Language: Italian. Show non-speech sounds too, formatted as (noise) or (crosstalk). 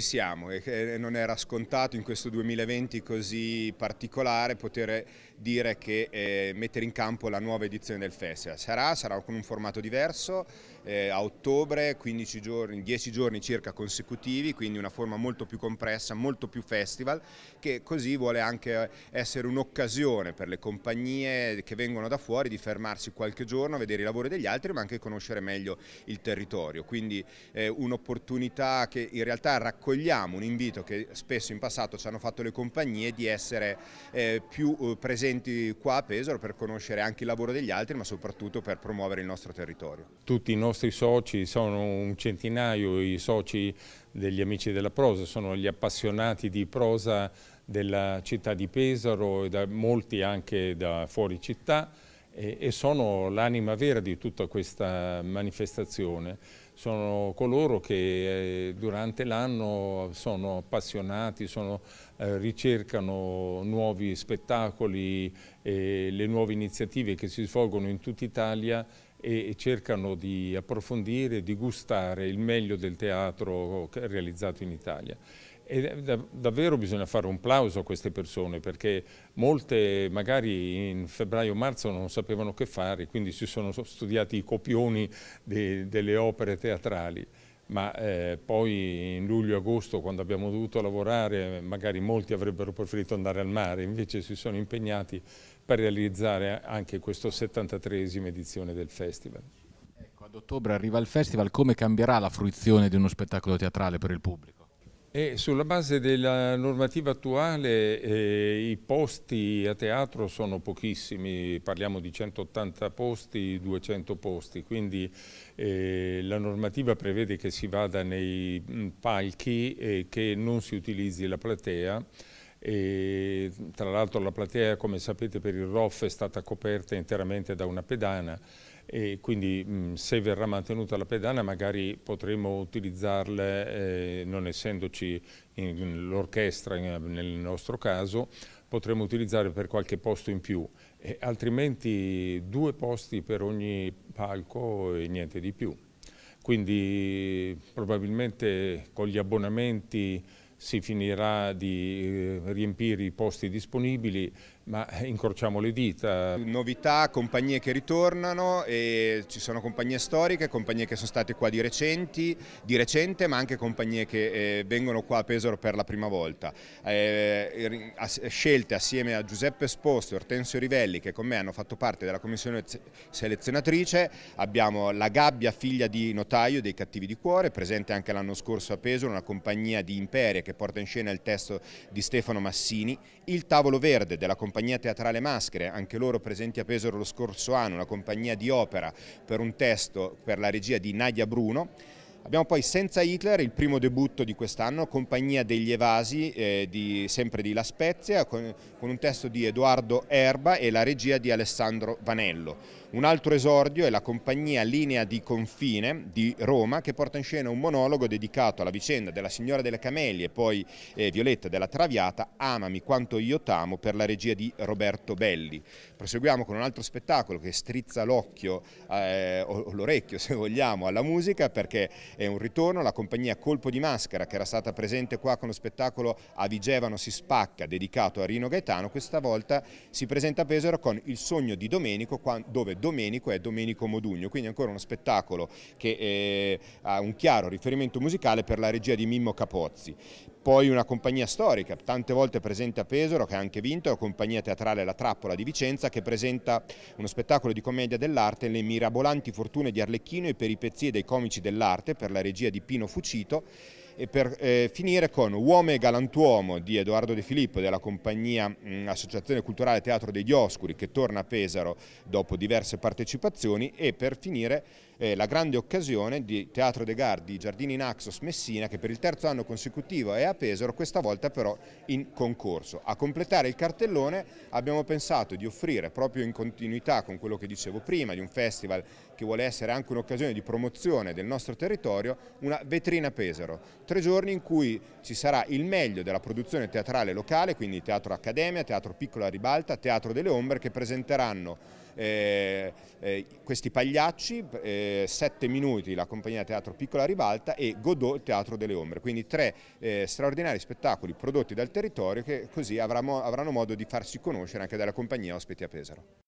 ci siamo e non era scontato in questo 2020 così particolare poter dire che eh, mettere in campo la nuova edizione del festival. Sarà, sarà con un formato diverso, eh, a ottobre 15 giorni, 10 giorni circa consecutivi, quindi una forma molto più compressa, molto più festival, che così vuole anche eh, essere un'occasione per le compagnie che vengono da fuori di fermarsi qualche giorno, vedere i lavori degli altri, ma anche conoscere meglio il territorio. Quindi eh, un'opportunità che in realtà racconta accogliamo un invito che spesso in passato ci hanno fatto le compagnie di essere eh, più eh, presenti qua a Pesaro per conoscere anche il lavoro degli altri ma soprattutto per promuovere il nostro territorio. Tutti i nostri soci, sono un centinaio i soci degli amici della prosa, sono gli appassionati di prosa della città di Pesaro e da molti anche da fuori città e sono l'anima vera di tutta questa manifestazione sono coloro che eh, durante l'anno sono appassionati, sono, eh, ricercano nuovi spettacoli, eh, le nuove iniziative che si svolgono in tutta Italia e cercano di approfondire, di gustare il meglio del teatro realizzato in Italia. E davvero bisogna fare un plauso a queste persone perché molte magari in febbraio-marzo non sapevano che fare, quindi si sono studiati i copioni de delle opere teatrali ma eh, poi in luglio agosto quando abbiamo dovuto lavorare magari molti avrebbero preferito andare al mare, invece si sono impegnati per realizzare anche questa 73 edizione del festival. Ecco, ad ottobre arriva il festival, come cambierà la fruizione di uno spettacolo teatrale per il pubblico? E sulla base della normativa attuale eh, i posti a teatro sono pochissimi, parliamo di 180 posti, 200 posti, quindi eh, la normativa prevede che si vada nei mh, mm, palchi e che non si utilizzi la platea. E, tra l'altro la platea come sapete per il ROF è stata coperta interamente da una pedana e quindi mh, mm, se verrà mantenuta la pedana magari potremo utilizzarle, eh, non essendoci l'orchestra nel nostro caso, potremo utilizzare per qualche posto in più, e, altrimenti due posti per ogni palco e niente di più. Quindi probabilmente con gli abbonamenti si finirà di eh, riempire i posti disponibili, ma incrociamo le dita. Novità, compagnie che ritornano, ci sono compagnie storiche, compagnie che sono state qua di, recenti, di recente, ma anche compagnie che eh, vengono qua a Pesaro per la prima volta. Eh, scelte assieme a Giuseppe Esposto e Ortensio Rivelli, che con me hanno fatto parte della commissione selezionatrice, abbiamo la Gabbia, figlia di Notaio dei Cattivi di Cuore, presente anche l'anno scorso a Pesaro, una compagnia di Imperia che porta in scena il testo di Stefano Massini, Il Tavolo Verde della compagnia teatrale Maschere, anche loro presenti a Pesaro lo scorso anno, una compagnia di opera per un testo per la regia di Nadia Bruno, Abbiamo poi Senza Hitler, il primo debutto di quest'anno, compagnia degli Evasi, eh, di, sempre di La Spezia, con, con, un testo di Edoardo Erba e la regia di Alessandro Vanello. Un altro esordio è la compagnia Linea di Confine di Roma, che porta in scena un monologo dedicato alla vicenda della Signora delle Camelli e poi eh, Violetta della Traviata, Amami quanto io t'amo, per la regia di Roberto Belli. Proseguiamo con un altro spettacolo che strizza l'occhio eh, o l'orecchio, (laughs) se vogliamo, alla musica, perché è un ritorno, la compagnia Colpo di Maschera che era stata presente qua con lo spettacolo A Vigevano si spacca dedicato a Rino Gaetano, questa volta si presenta a Pesaro con Il sogno di Domenico dove Domenico è Domenico Modugno, quindi ancora uno spettacolo che eh, ha un chiaro riferimento musicale per la regia di Mimmo Capozzi. Poi una compagnia storica, tante volte presente a Pesaro, che ha anche vinto, la compagnia teatrale La Trappola di Vicenza, che presenta uno spettacolo di commedia dell'arte, le mirabolanti fortune di Arlecchino e peripezie dei comici dell'arte, per la regia di Pino Fucito e per eh, finire con Uomo e Galantuomo di Edoardo De Filippo della compagnia mh, Associazione Culturale Teatro degli Oscuri che torna a Pesaro dopo diverse partecipazioni e per finire eh, la grande occasione di Teatro De Gardi Giardini Naxos Messina che per il terzo anno consecutivo è a Pesaro, questa volta però in concorso. A completare il cartellone abbiamo pensato di offrire proprio in continuità con quello che dicevo prima di un festival che vuole essere anche un'occasione di promozione del nostro territorio, una vetrina Pesaro. Tre giorni in cui ci sarà il meglio della produzione teatrale locale, quindi Teatro Accademia, Teatro Piccola Ribalta, Teatro delle Ombre, che presenteranno eh, eh, questi pagliacci, eh, 7 minuti la compagnia teatro Piccola Ribalta e Godot il teatro delle ombre, quindi tre eh, straordinari spettacoli prodotti dal territorio che così avramo, avranno modo di farsi conoscere anche dalla compagnia ospiti a Pesaro.